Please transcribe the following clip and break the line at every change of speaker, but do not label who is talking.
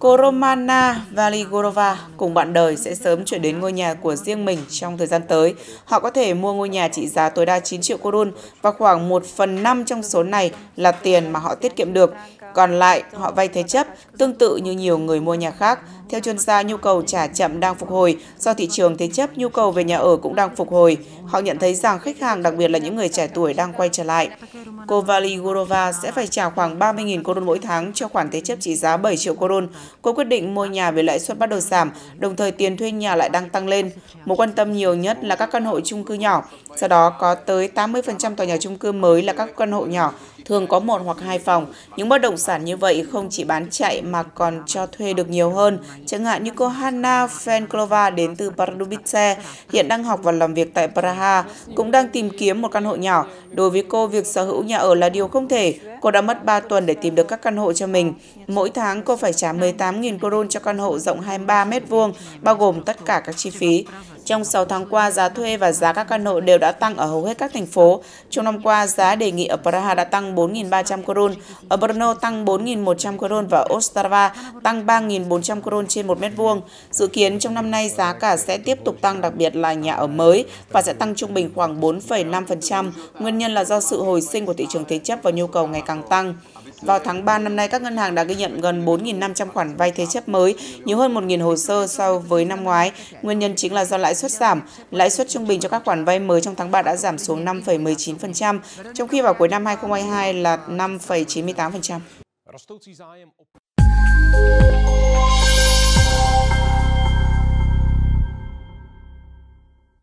Cô Romana Valigorova cùng bạn đời sẽ sớm chuyển đến ngôi nhà của riêng mình trong thời gian tới. Họ có thể mua ngôi nhà trị giá tối đa 9 triệu korun và khoảng 1 phần 5 trong số này là tiền mà họ tiết kiệm được. Còn lại, họ vay thế chấp, tương tự như nhiều người mua nhà khác. Theo chuyên gia, nhu cầu trả chậm đang phục hồi, do thị trường thế chấp nhu cầu về nhà ở cũng đang phục hồi. Họ nhận thấy rằng khách hàng, đặc biệt là những người trẻ tuổi đang quay trở lại. Cô Vali Gurova sẽ phải trả khoảng 30.000 koron mỗi tháng cho khoản thế chấp trị giá 7 triệu koron. Cô quyết định mua nhà với lãi suất bắt đầu giảm, đồng thời tiền thuê nhà lại đang tăng lên. Mối quan tâm nhiều nhất là các căn hộ chung cư nhỏ. Sau đó có tới 80% tòa nhà chung cư mới là các căn hộ nhỏ, thường có một hoặc hai phòng. Những bất động sản như vậy không chỉ bán chạy mà còn cho thuê được nhiều hơn. Chẳng hạn như cô Hanna Fenklova đến từ Pardubice, hiện đang học và làm việc tại Praha, cũng đang tìm kiếm một căn hộ nhỏ. Đối với cô, việc sở hữu nhà ở là điều không thể. Cô đã mất 3 tuần để tìm được các căn hộ cho mình. Mỗi tháng cô phải trả 18.000 koron cho căn hộ rộng 23 m2, bao gồm tất cả các chi phí. Trong 6 tháng qua, giá thuê và giá các căn hộ đều đã tăng ở hầu hết các thành phố. Trong năm qua, giá đề nghị ở Praha đã tăng 4.300 koron, ở Brno tăng 4.100 koron và Ostrava tăng 3.400 koron trên 1 mét vuông. Dự kiến trong năm nay giá cả sẽ tiếp tục tăng đặc biệt là nhà ở mới và sẽ tăng trung bình khoảng 4,5%, nguyên nhân là do sự hồi sinh của thị trường thế chấp và nhu cầu ngày càng tăng. Vào tháng 3 năm nay, các ngân hàng đã ghi nhận gần 4.500 khoản vay thế chấp mới, nhiều hơn 1.000 hồ sơ so với năm ngoái. Nguyên nhân chính là do lãi suất giảm. Lãi suất trung bình cho các khoản vay mới trong tháng 3 đã giảm xuống 5,19%, trong khi vào cuối năm 2022 là 5,98%.